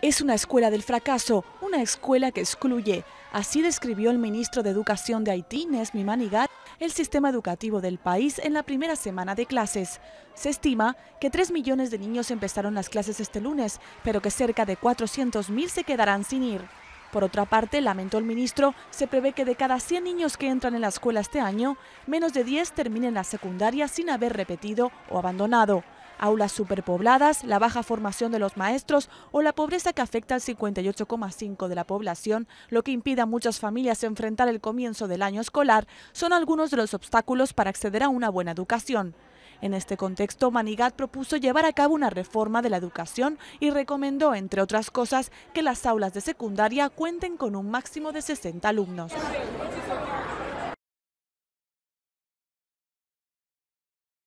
Es una escuela del fracaso, una escuela que excluye. Así describió el ministro de Educación de Haití, Nesmi Manigat, el sistema educativo del país en la primera semana de clases. Se estima que 3 millones de niños empezaron las clases este lunes, pero que cerca de 400.000 se quedarán sin ir. Por otra parte, lamentó el ministro, se prevé que de cada 100 niños que entran en la escuela este año, menos de 10 terminen la secundaria sin haber repetido o abandonado aulas superpobladas, la baja formación de los maestros o la pobreza que afecta al 58,5% de la población, lo que impide a muchas familias enfrentar el comienzo del año escolar, son algunos de los obstáculos para acceder a una buena educación. En este contexto, Manigat propuso llevar a cabo una reforma de la educación y recomendó, entre otras cosas, que las aulas de secundaria cuenten con un máximo de 60 alumnos.